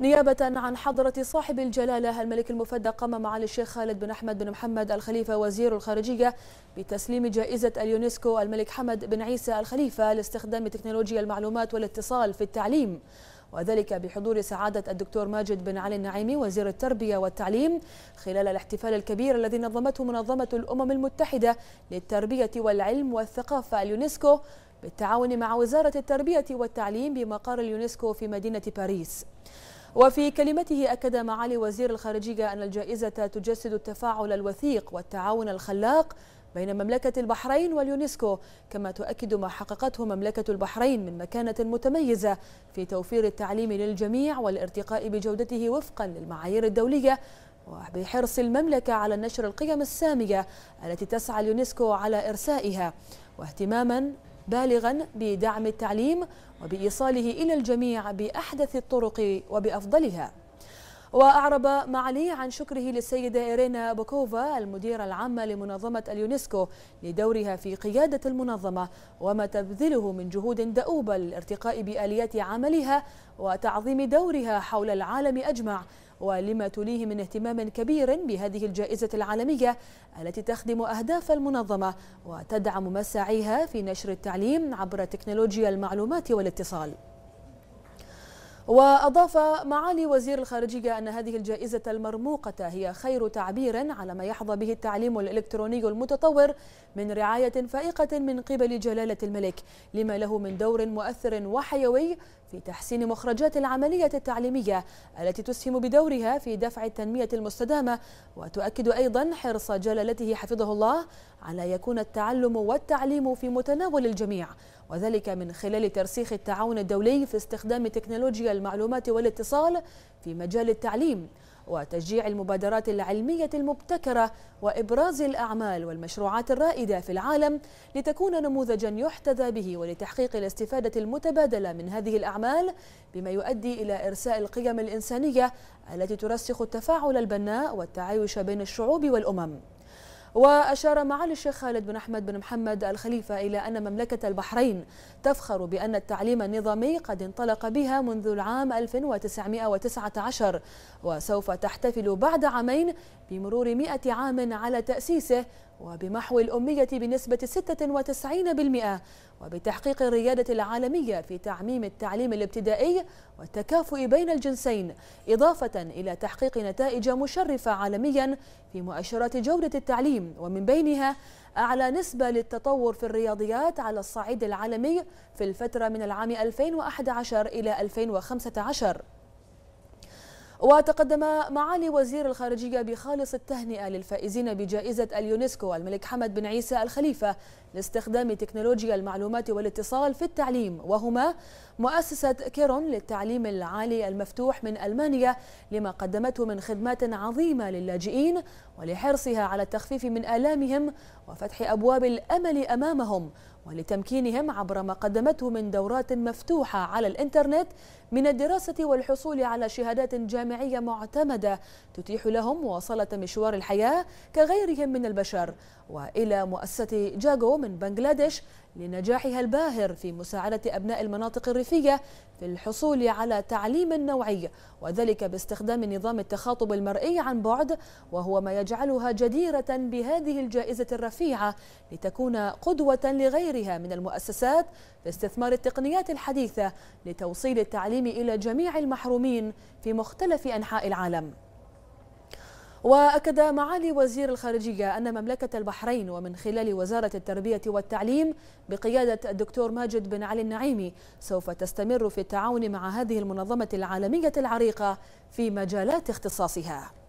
نيابة عن حضرة صاحب الجلالة الملك المفدى قام معالي الشيخ خالد بن أحمد بن محمد الخليفة وزير الخارجية بتسليم جائزة اليونسكو الملك حمد بن عيسى الخليفة لاستخدام تكنولوجيا المعلومات والاتصال في التعليم وذلك بحضور سعادة الدكتور ماجد بن علي النعيمي وزير التربية والتعليم خلال الاحتفال الكبير الذي نظمته منظمة الأمم المتحدة للتربية والعلم والثقافة اليونسكو بالتعاون مع وزارة التربية والتعليم بمقر اليونسكو في مدينة باريس وفي كلمته أكد معالي وزير الخارجية أن الجائزة تجسد التفاعل الوثيق والتعاون الخلاق بين مملكة البحرين واليونسكو كما تؤكد ما حققته مملكة البحرين من مكانة متميزة في توفير التعليم للجميع والارتقاء بجودته وفقا للمعايير الدولية وبحرص المملكة على نشر القيم السامية التي تسعى اليونسكو على إرسائها واهتماما بالغا بدعم التعليم وبإيصاله إلى الجميع بأحدث الطرق وبأفضلها وأعرب معلي عن شكره للسيدة إيرينا بوكوفا المديرة العامة لمنظمة اليونسكو لدورها في قيادة المنظمة وما تبذله من جهود دؤوبة للارتقاء بآليات عملها وتعظيم دورها حول العالم أجمع ولما تليه من اهتمام كبير بهذه الجائزة العالمية التي تخدم أهداف المنظمة وتدعم مساعيها في نشر التعليم عبر تكنولوجيا المعلومات والاتصال وأضاف معالي وزير الخارجية أن هذه الجائزة المرموقة هي خير تعبير على ما يحظى به التعليم الإلكتروني المتطور من رعاية فائقة من قبل جلالة الملك لما له من دور مؤثر وحيوي في تحسين مخرجات العملية التعليمية التي تسهم بدورها في دفع التنمية المستدامة وتؤكد أيضا حرص جلالته حفظه الله على يكون التعلم والتعليم في متناول الجميع وذلك من خلال ترسيخ التعاون الدولي في استخدام تكنولوجيا المعلومات والاتصال في مجال التعليم وتشجيع المبادرات العلمية المبتكرة وإبراز الأعمال والمشروعات الرائدة في العالم لتكون نموذجا يحتذى به ولتحقيق الاستفادة المتبادلة من هذه الأعمال بما يؤدي إلى إرساء القيم الإنسانية التي ترسخ التفاعل البناء والتعايش بين الشعوب والأمم وأشار معالي الشيخ خالد بن أحمد بن محمد الخليفة إلى أن مملكة البحرين تفخر بأن التعليم النظامي قد انطلق بها منذ العام 1919 وسوف تحتفل بعد عامين بمرور 100 عام على تأسيسه وبمحو الأمية بنسبة 96% وبتحقيق الريادة العالمية في تعميم التعليم الابتدائي والتكافؤ بين الجنسين إضافة إلى تحقيق نتائج مشرفة عالميا في مؤشرات جودة التعليم ومن بينها أعلى نسبة للتطور في الرياضيات على الصعيد العالمي في الفترة من العام 2011 إلى 2015 وتقدم معالي وزير الخارجية بخالص التهنئة للفائزين بجائزة اليونسكو الملك حمد بن عيسى الخليفة لاستخدام تكنولوجيا المعلومات والاتصال في التعليم وهما مؤسسة كيرون للتعليم العالي المفتوح من ألمانيا لما قدمته من خدمات عظيمة للاجئين ولحرصها على التخفيف من آلامهم وفتح أبواب الأمل أمامهم ولتمكينهم عبر ما قدمته من دورات مفتوحة على الإنترنت من الدراسة والحصول على شهادات جامعية معتمدة تتيح لهم مواصلة مشوار الحياة كغيرهم من البشر وإلى مؤسسة جاغو من بنغلاديش لنجاحها الباهر في مساعدة أبناء المناطق الريفية في الحصول على تعليم نوعي وذلك باستخدام نظام التخاطب المرئي عن بعد وهو ما يجعلها جديرة بهذه الجائزة الرفيعة لتكون قدوة لغيرها من المؤسسات في استثمار التقنيات الحديثة لتوصيل التعليم إلى جميع المحرومين في مختلف أنحاء العالم وأكد معالي وزير الخارجية أن مملكة البحرين ومن خلال وزارة التربية والتعليم بقيادة الدكتور ماجد بن علي النعيمي سوف تستمر في التعاون مع هذه المنظمة العالمية العريقة في مجالات اختصاصها